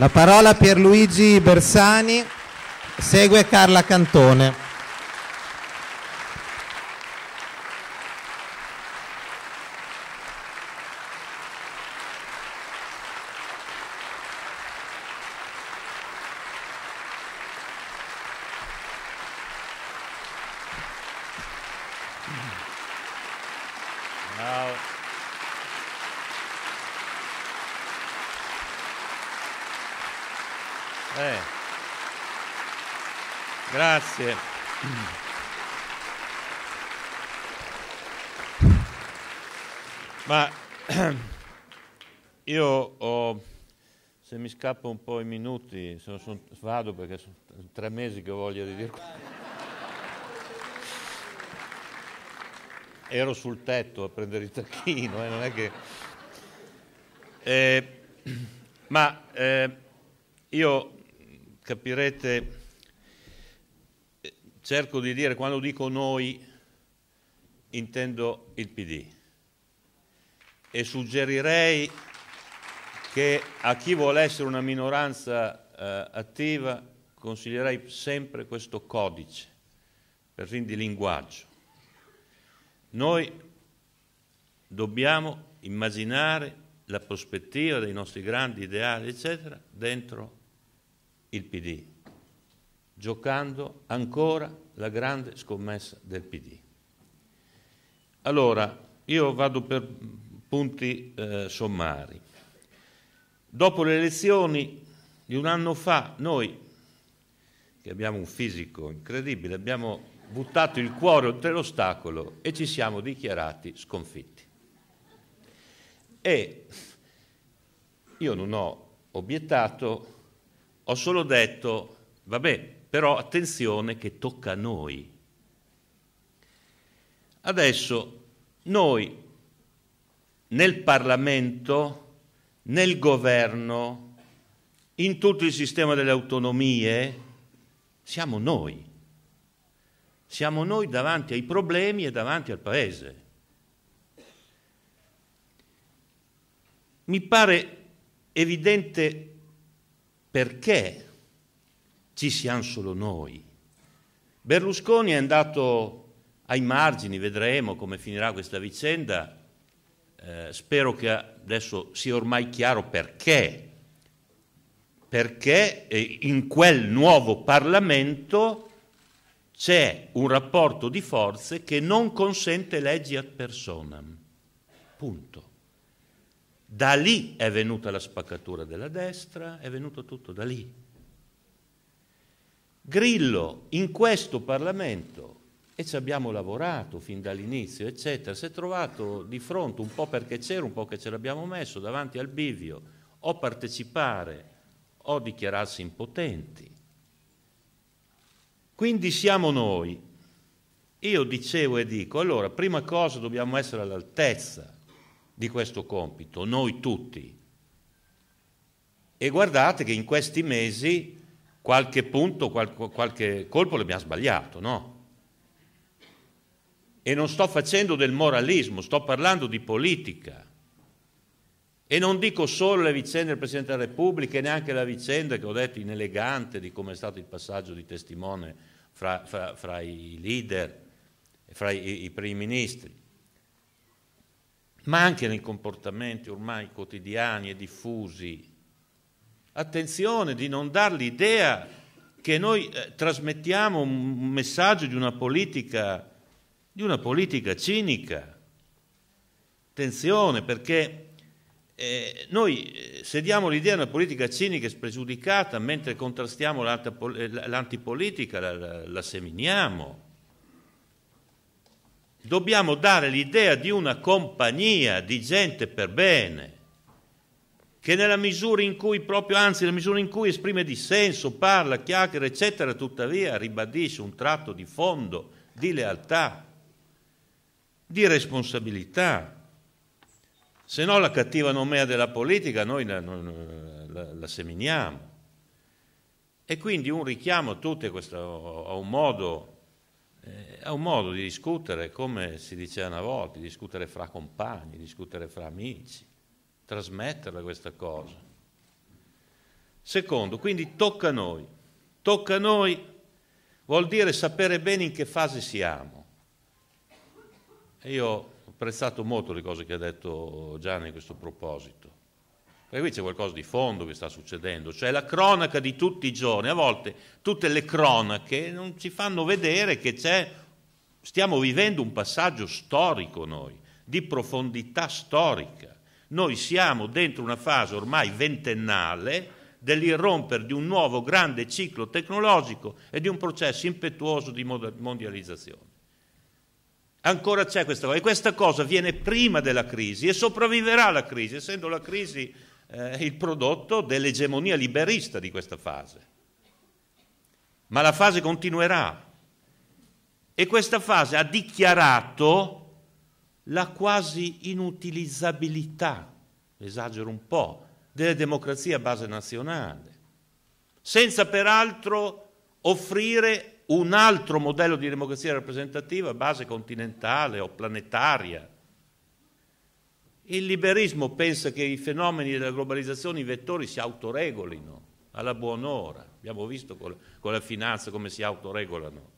La parola a Pierluigi Bersani, segue Carla Cantone. Grazie. Ma io ho, se mi scappo un po' i minuti, sono, sono, vado perché sono tre mesi che ho voglia di dire. Ero sul tetto a prendere il tacchino, eh, non è che... Eh, ma eh, io capirete cerco di dire, quando dico noi, intendo il PD. E suggerirei che a chi vuole essere una minoranza eh, attiva consiglierei sempre questo codice, per fin di linguaggio. Noi dobbiamo immaginare la prospettiva dei nostri grandi ideali, eccetera, dentro il PD, giocando ancora la grande scommessa del PD. Allora, io vado per punti eh, sommari. Dopo le elezioni di un anno fa, noi, che abbiamo un fisico incredibile, abbiamo buttato il cuore oltre l'ostacolo e ci siamo dichiarati sconfitti. E io non ho obiettato, ho solo detto, vabbè, però attenzione che tocca a noi. Adesso noi nel Parlamento, nel governo, in tutto il sistema delle autonomie, siamo noi. Siamo noi davanti ai problemi e davanti al Paese. Mi pare evidente perché ci siamo solo noi. Berlusconi è andato ai margini, vedremo come finirà questa vicenda. Eh, spero che adesso sia ormai chiaro perché. Perché eh, in quel nuovo Parlamento c'è un rapporto di forze che non consente leggi ad personam. Punto. Da lì è venuta la spaccatura della destra, è venuto tutto da lì. Grillo in questo Parlamento, e ci abbiamo lavorato fin dall'inizio, eccetera, si è trovato di fronte, un po' perché c'era, un po' che ce l'abbiamo messo, davanti al bivio, o partecipare o dichiararsi impotenti. Quindi siamo noi. Io dicevo e dico, allora, prima cosa dobbiamo essere all'altezza di questo compito, noi tutti. E guardate che in questi mesi qualche punto, qualche, qualche colpo l'abbiamo sbagliato, no? E non sto facendo del moralismo, sto parlando di politica. E non dico solo le vicende del Presidente della Repubblica e neanche la vicenda che ho detto inelegante di come è stato il passaggio di testimone fra, fra, fra i leader, fra i, i primi ministri, ma anche nei comportamenti ormai quotidiani e diffusi attenzione di non dar l'idea che noi eh, trasmettiamo un messaggio di una politica, di una politica cinica. Attenzione perché eh, noi eh, sediamo l'idea di una politica cinica e spregiudicata mentre contrastiamo eh, l'antipolitica, la, la, la seminiamo. Dobbiamo dare l'idea di una compagnia di gente per bene che nella misura in cui, proprio anzi, nella misura in cui esprime dissenso, parla, chiacchiera, eccetera, tuttavia ribadisce un tratto di fondo, di lealtà, di responsabilità. Se no la cattiva nomea della politica noi la, la, la seminiamo. E quindi un richiamo a tutti questo, a, un modo, eh, a un modo di discutere, come si diceva una volta, discutere fra compagni, discutere fra amici trasmetterla questa cosa. Secondo, quindi tocca a noi. Tocca a noi vuol dire sapere bene in che fase siamo. E io ho apprezzato molto le cose che ha detto Gianni a questo proposito. Perché qui c'è qualcosa di fondo che sta succedendo, cioè la cronaca di tutti i giorni, a volte tutte le cronache non ci fanno vedere che c'è, stiamo vivendo un passaggio storico noi, di profondità storica. Noi siamo dentro una fase ormai ventennale dell'irrompere di un nuovo grande ciclo tecnologico e di un processo impetuoso di mondializzazione. Ancora c'è questa cosa e questa cosa viene prima della crisi e sopravviverà alla crisi, essendo la crisi eh, il prodotto dell'egemonia liberista di questa fase. Ma la fase continuerà e questa fase ha dichiarato la quasi inutilizzabilità, esagero un po', delle democrazie a base nazionale, senza peraltro offrire un altro modello di democrazia rappresentativa a base continentale o planetaria. Il liberismo pensa che i fenomeni della globalizzazione, i vettori, si autoregolino alla buon'ora. Abbiamo visto con la finanza come si autoregolano.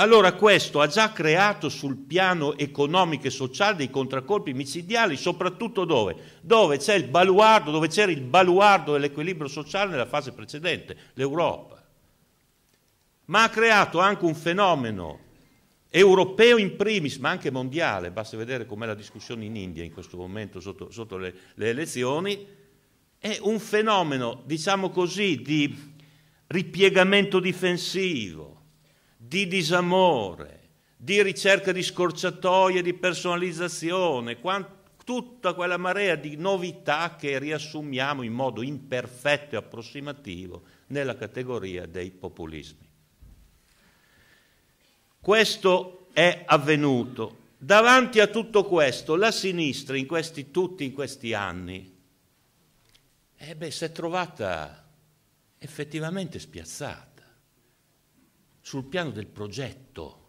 Allora questo ha già creato sul piano economico e sociale dei contraccolpi micidiali, soprattutto dove? Dove c'è il baluardo, dove c'era il baluardo dell'equilibrio sociale nella fase precedente, l'Europa. Ma ha creato anche un fenomeno europeo in primis, ma anche mondiale, basta vedere com'è la discussione in India in questo momento sotto, sotto le, le elezioni, è un fenomeno, diciamo così, di ripiegamento difensivo, di disamore, di ricerca di scorciatoie, di personalizzazione, quant- tutta quella marea di novità che riassumiamo in modo imperfetto e approssimativo nella categoria dei populismi. Questo è avvenuto. Davanti a tutto questo, la sinistra, in questi, tutti in questi anni, eh beh, si è trovata effettivamente spiazzata sul piano del progetto,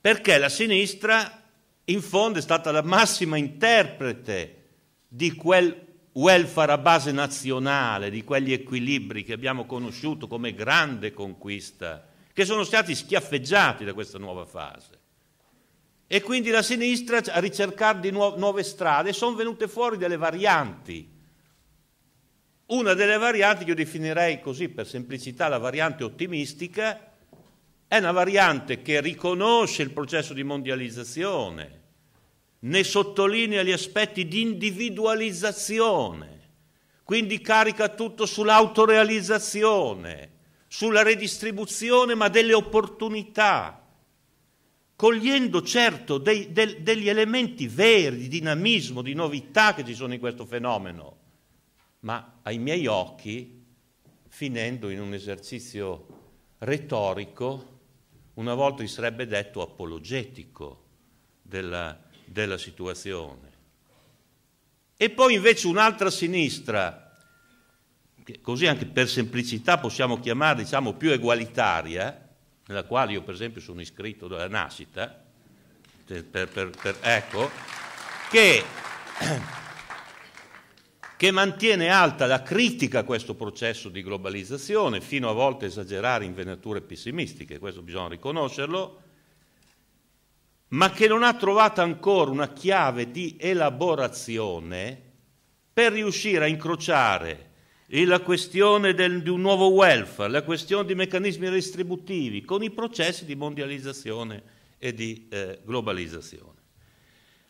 perché la sinistra in fondo è stata la massima interprete di quel welfare a base nazionale, di quegli equilibri che abbiamo conosciuto come grande conquista, che sono stati schiaffeggiati da questa nuova fase. E quindi la sinistra a ricercare di nuo- nuove strade sono venute fuori delle varianti. Una delle varianti, che io definirei così per semplicità la variante ottimistica, è una variante che riconosce il processo di mondializzazione, ne sottolinea gli aspetti di individualizzazione, quindi carica tutto sull'autorealizzazione, sulla redistribuzione ma delle opportunità, cogliendo certo dei, de, degli elementi veri di dinamismo, di novità che ci sono in questo fenomeno, ma ai miei occhi finendo in un esercizio retorico una volta si sarebbe detto apologetico della, della situazione. E poi invece un'altra sinistra, così anche per semplicità possiamo chiamarla diciamo, più egualitaria, nella quale io per esempio sono iscritto dalla nascita, per, per, per, ecco, che che mantiene alta la critica a questo processo di globalizzazione, fino a volte esagerare in venature pessimistiche, questo bisogna riconoscerlo, ma che non ha trovato ancora una chiave di elaborazione per riuscire a incrociare la questione del, di un nuovo welfare, la questione di meccanismi redistributivi con i processi di mondializzazione e di eh, globalizzazione.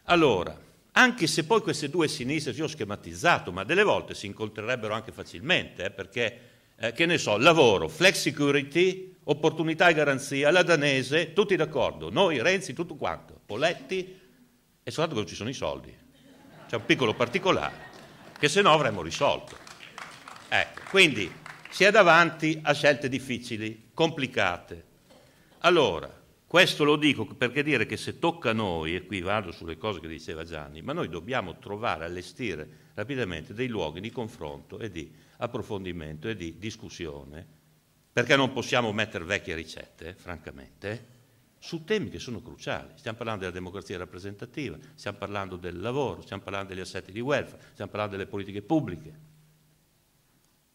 Allora, anche se poi queste due sinistre, io ho schematizzato, ma delle volte si incontrerebbero anche facilmente, eh, perché, eh, che ne so, lavoro, flex security, opportunità e garanzia, la danese, tutti d'accordo, noi, Renzi, tutto quanto, Poletti, e soltanto che non ci sono i soldi. C'è un piccolo particolare, che se no avremmo risolto. Ecco, quindi si è davanti a scelte difficili, complicate. Allora, questo lo dico perché dire che se tocca a noi, e qui vado sulle cose che diceva Gianni, ma noi dobbiamo trovare, allestire rapidamente dei luoghi di confronto e di approfondimento e di discussione, perché non possiamo mettere vecchie ricette, francamente, su temi che sono cruciali. Stiamo parlando della democrazia rappresentativa, stiamo parlando del lavoro, stiamo parlando degli assetti di welfare, stiamo parlando delle politiche pubbliche.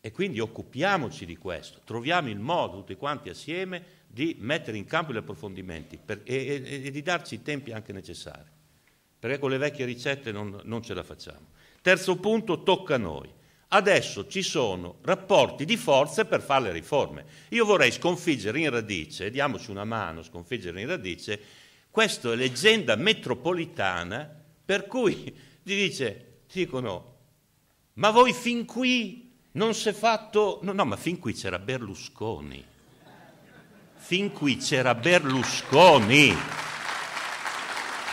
E quindi occupiamoci di questo, troviamo il modo tutti quanti assieme di mettere in campo gli approfondimenti per, e, e, e, di darci i tempi anche necessari, perché con le vecchie ricette non, non ce la facciamo. Terzo punto, tocca a noi. Adesso ci sono rapporti di forze per fare le riforme. Io vorrei sconfiggere in radice, diamoci una mano, sconfiggere in radice, questa leggenda metropolitana per cui ti dice, ti dicono, ma voi fin qui non si è fatto... No, no, ma fin qui c'era Berlusconi. Fin qui c'era Berlusconi.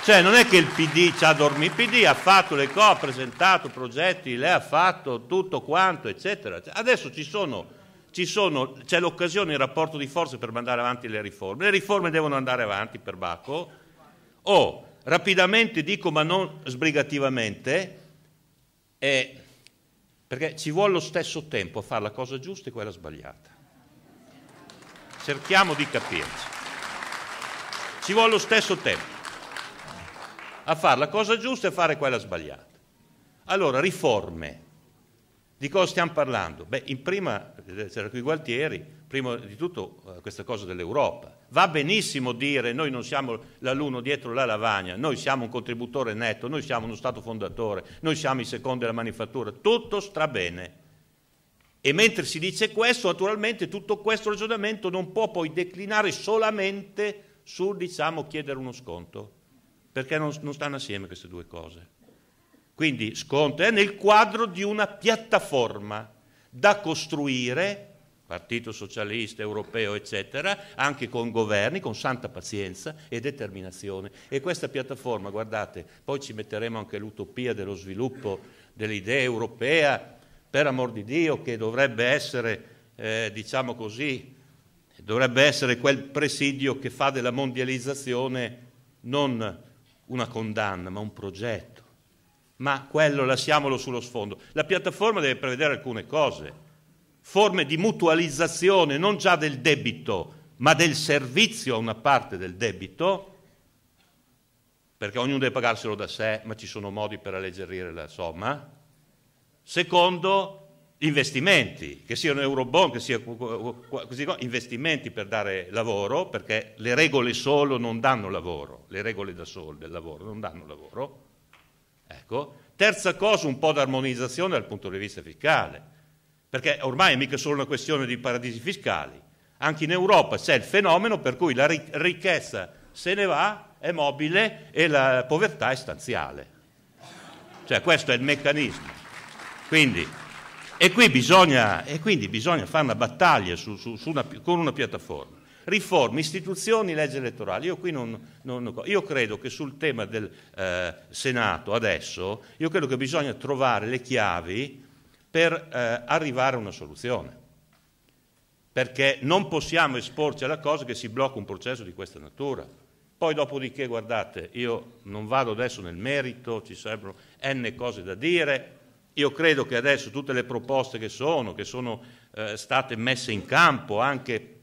Cioè non è che il PD ci ha dormito, il PD ha fatto le cose, ha presentato progetti, lei ha fatto tutto quanto, eccetera. Cioè, adesso ci sono, ci sono, c'è l'occasione, il rapporto di forze per mandare avanti le riforme. Le riforme devono andare avanti per Bacco. O oh, rapidamente dico, ma non sbrigativamente, è perché ci vuole lo stesso tempo a fare la cosa giusta e quella sbagliata. Cerchiamo di capirci. Ci vuole lo stesso tempo a fare la cosa giusta e a fare quella sbagliata. Allora, riforme. Di cosa stiamo parlando? Beh, in prima eh, c'era qui Gualtieri, prima di tutto eh, questa cosa dell'Europa. Va benissimo dire noi non siamo l'alunno dietro la lavagna, noi siamo un contributore netto, noi siamo uno Stato fondatore, noi siamo i secondi della manifattura, tutto bene. E mentre si dice questo, naturalmente tutto questo ragionamento non può poi declinare solamente sul diciamo, chiedere uno sconto, perché non, non stanno assieme queste due cose. Quindi sconto è nel quadro di una piattaforma da costruire Partito Socialista Europeo, eccetera, anche con governi, con santa pazienza e determinazione. E questa piattaforma, guardate, poi ci metteremo anche l'utopia dello sviluppo dell'idea europea, per amor di Dio, che dovrebbe essere, eh, diciamo così, dovrebbe essere quel presidio che fa della mondializzazione non una condanna, ma un progetto. Ma quello lasciamolo sullo sfondo. La piattaforma deve prevedere alcune cose forme di mutualizzazione non già del debito, ma del servizio a una parte del debito, perché ognuno deve pagarselo da sé, ma ci sono modi per alleggerire la somma. Secondo, investimenti, che siano eurobond, che siano investimenti per dare lavoro, perché le regole solo non danno lavoro, le regole da solo del lavoro non danno lavoro. Ecco. Terza cosa, un po' d'armonizzazione dal punto di vista fiscale perché ormai è mica solo una questione di paradisi fiscali, anche in Europa c'è il fenomeno per cui la ricchezza se ne va, è mobile e la povertà è stanziale. Cioè questo è il meccanismo. Quindi, e, qui bisogna, e quindi bisogna fare una battaglia su, su, su una, con una piattaforma. Riforme, istituzioni, leggi elettorali. Io, non, non, io credo che sul tema del eh, Senato adesso, io credo che bisogna trovare le chiavi per eh, arrivare a una soluzione, perché non possiamo esporci alla cosa che si blocca un processo di questa natura. Poi dopodiché, guardate, io non vado adesso nel merito, ci sarebbero n cose da dire, io credo che adesso tutte le proposte che sono, che sono eh, state messe in campo anche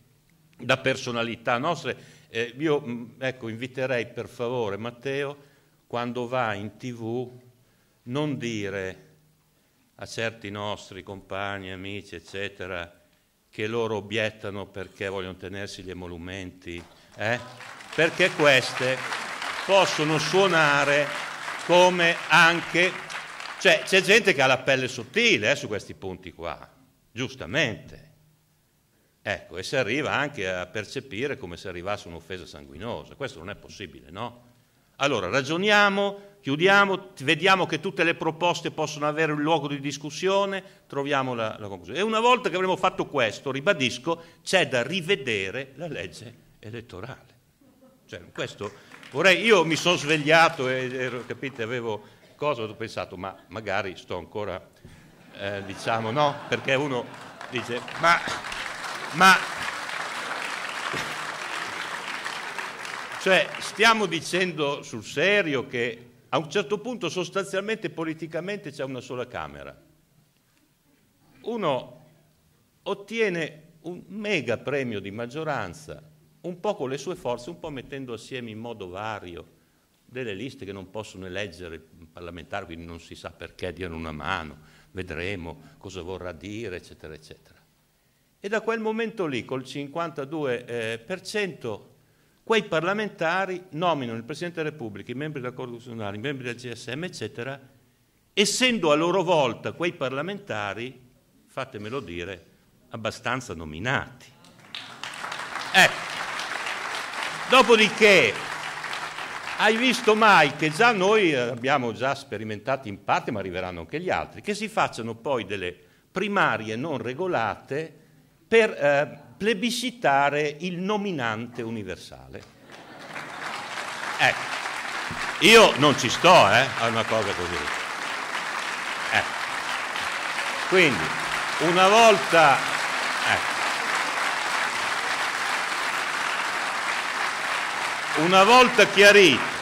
da personalità nostre, eh, io mm, ecco, inviterei per favore Matteo, quando va in tv, non dire a certi nostri compagni, amici, eccetera, che loro obiettano perché vogliono tenersi gli emolumenti, eh? perché queste possono suonare come anche... Cioè, c'è gente che ha la pelle sottile eh, su questi punti qua, giustamente. Ecco, e si arriva anche a percepire come se arrivasse un'offesa sanguinosa. Questo non è possibile, no? Allora ragioniamo, chiudiamo, vediamo che tutte le proposte possono avere un luogo di discussione, troviamo la, la conclusione. E una volta che avremo fatto questo, ribadisco, c'è da rivedere la legge elettorale. Cioè, questo, vorrei, io mi sono svegliato e, e capite, avevo cosa, ho pensato, ma magari sto ancora, eh, diciamo, no? Perché uno dice, ma, ma Cioè, stiamo dicendo sul serio che a un certo punto sostanzialmente politicamente c'è una sola Camera. Uno ottiene un mega premio di maggioranza, un po' con le sue forze, un po' mettendo assieme in modo vario delle liste che non possono eleggere il parlamentare, quindi non si sa perché diano una mano, vedremo cosa vorrà dire, eccetera, eccetera. E da quel momento lì, col 52%, eh, Quei parlamentari nominano il Presidente della Repubblica, i membri della Corte Costituzionale, i membri del GSM, eccetera, essendo a loro volta quei parlamentari, fatemelo dire, abbastanza nominati. Ecco. Dopodiché, hai visto mai che già noi abbiamo già sperimentato in parte, ma arriveranno anche gli altri, che si facciano poi delle primarie non regolate per eh, plebiscitare il nominante universale. Ecco. Io non ci sto, eh, a una cosa così. Ecco. Quindi, una volta... Eh. Una volta chiarito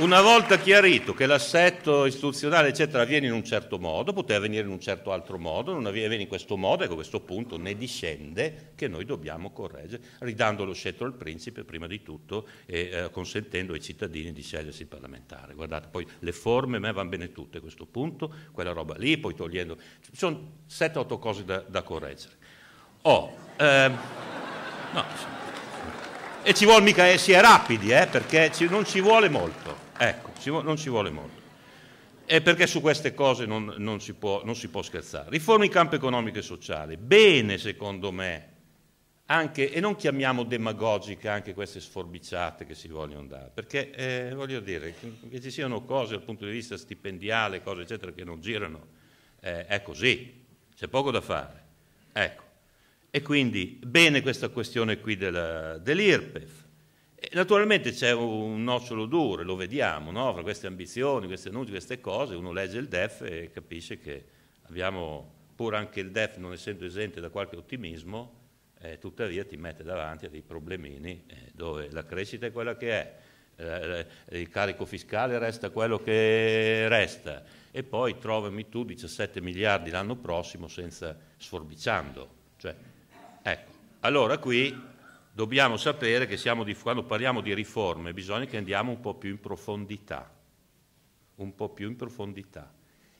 una volta chiarito che l'assetto istituzionale eccetera avviene in un certo modo, poteva avvenire in un certo altro modo, non avviene in questo modo, ecco a questo punto ne discende che noi dobbiamo correggere, ridando lo scettro al principe prima di tutto e eh, consentendo ai cittadini di scegliersi il parlamentare. Guardate, poi le forme a me vanno bene tutte a questo punto, quella roba lì, poi togliendo... Ci sono 7-8 cose da, da, correggere. Oh, ehm, no, e ci vuole mica, eh, si è rapidi, eh, perché ci, non ci vuole molto. Ecco, ci vu- non ci vuole molto. E perché su queste cose non, non, si può, non si può scherzare. Riforme in campo economico e sociale. Bene, secondo me, anche, e non chiamiamo demagogica anche queste sforbiciate che si vogliono dare, perché eh, voglio dire che, che, ci siano cose dal punto di vista stipendiale, cose eccetera, che non girano, eh, è così, c'è poco da fare. Ecco. E quindi bene questa questione qui della, dell'IRPEF, Naturalmente c'è un nocciolo duro, lo vediamo, no? fra queste ambizioni, queste annunci, queste cose, uno legge il DEF e capisce che abbiamo, pur anche il DEF non essendo esente da qualche ottimismo, eh, tuttavia ti mette davanti a dei problemini eh, dove la crescita è quella che è, eh, il carico fiscale resta quello che resta e poi trovami tu 17 miliardi l'anno prossimo senza sforbiciando. Cioè, ecco, allora qui dobbiamo sapere che di, quando parliamo di riforme bisogna che andiamo un po' più in profondità, un po' più in profondità.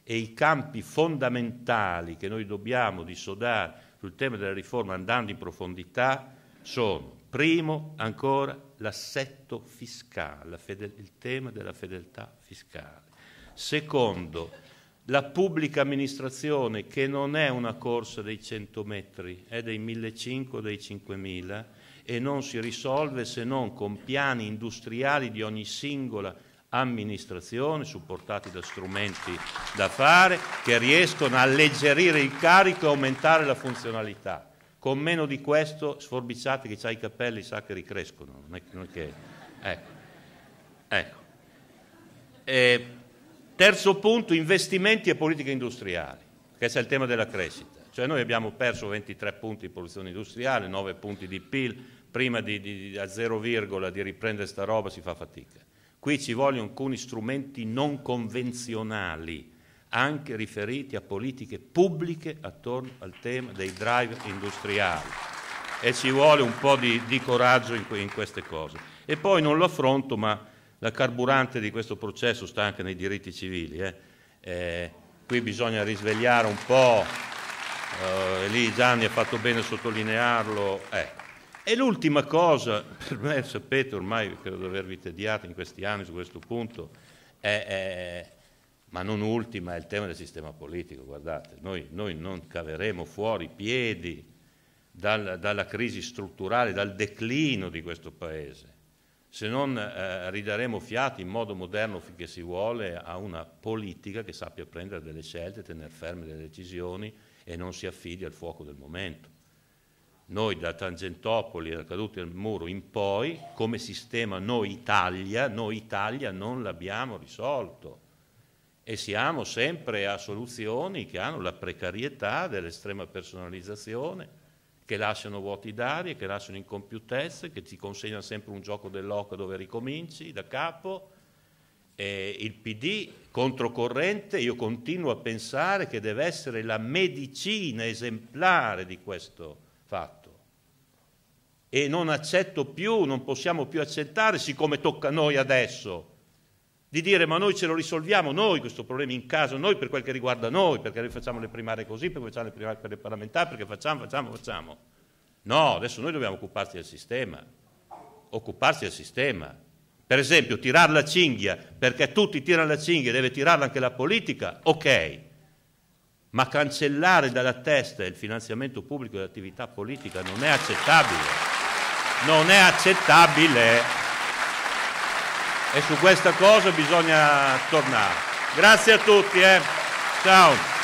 E i campi fondamentali che noi dobbiamo dissodare sul tema della riforma andando in profondità sono, primo, ancora l'assetto fiscale, il tema della fedeltà fiscale. Secondo, la pubblica amministrazione che non è una corsa dei 100 metri, è dei 1.500 o dei 5.000, e non si risolve se non con piani industriali di ogni singola amministrazione, supportati da strumenti da fare, che riescono a alleggerire il carico e aumentare la funzionalità. Con meno di questo, sforbiciate che ha i capelli, sa che ricrescono. Non è, non è che... Ecco. ecco. E, terzo punto, investimenti e politiche industriali, che c'è il tema della crescita. Cioè noi abbiamo perso 23 punti di produzione industriale, 9 punti di PIL, prima di, di, a zero virgola di riprendere sta roba si fa fatica. Qui ci vogliono alcuni strumenti non convenzionali, anche riferiti a politiche pubbliche attorno al tema dei drive industriali. E ci vuole un po' di, di coraggio in, in queste cose. E poi non lo affronto, ma la carburante di questo processo sta anche nei diritti civili. Eh. Eh, qui bisogna risvegliare un po', eh, lì Gianni ha fatto bene a sottolinearlo. Ecco. E l'ultima cosa, per me sapete ormai, credo di avervi tediato in questi anni su questo punto, è, è, ma non ultima, è il tema del sistema politico. Guardate, noi, noi non caveremo fuori piedi dal, dalla crisi strutturale, dal declino di questo Paese, se non eh, ridaremo fiato in modo moderno finché si vuole a una politica che sappia prendere delle scelte, tenere ferme le decisioni e non si affidi al fuoco del momento noi da Tangentopoli, da cadute del muro in poi, come sistema noi Italia, noi Italia non l'abbiamo risolto e siamo sempre a soluzioni che hanno la precarietà dell'estrema personalizzazione, che lasciano vuoti d'aria, che lasciano incompiutezze, che ti consegnano sempre un gioco dell'oca dove ricominci da capo. E il PD controcorrente, io continuo a pensare che deve essere la medicina esemplare di questo fatto e non accetto più, non possiamo più accettare, siccome tocca a noi adesso, di dire ma noi ce lo risolviamo noi questo problema in casa, noi per quel che riguarda noi, perché noi facciamo le primarie così, perché facciamo le primarie per le parlamentari, perché facciamo, facciamo, facciamo. No, adesso noi dobbiamo occuparci del sistema, occuparsi del sistema. Per esempio, tirare la cinghia, perché tutti tirano la cinghia, deve tirarla anche la politica, ok. Ma cancellare dalla testa il finanziamento pubblico dell'attività politica non è accettabile non è accettabile e su questa cosa bisogna tornare. Grazie a tutti, eh. ciao.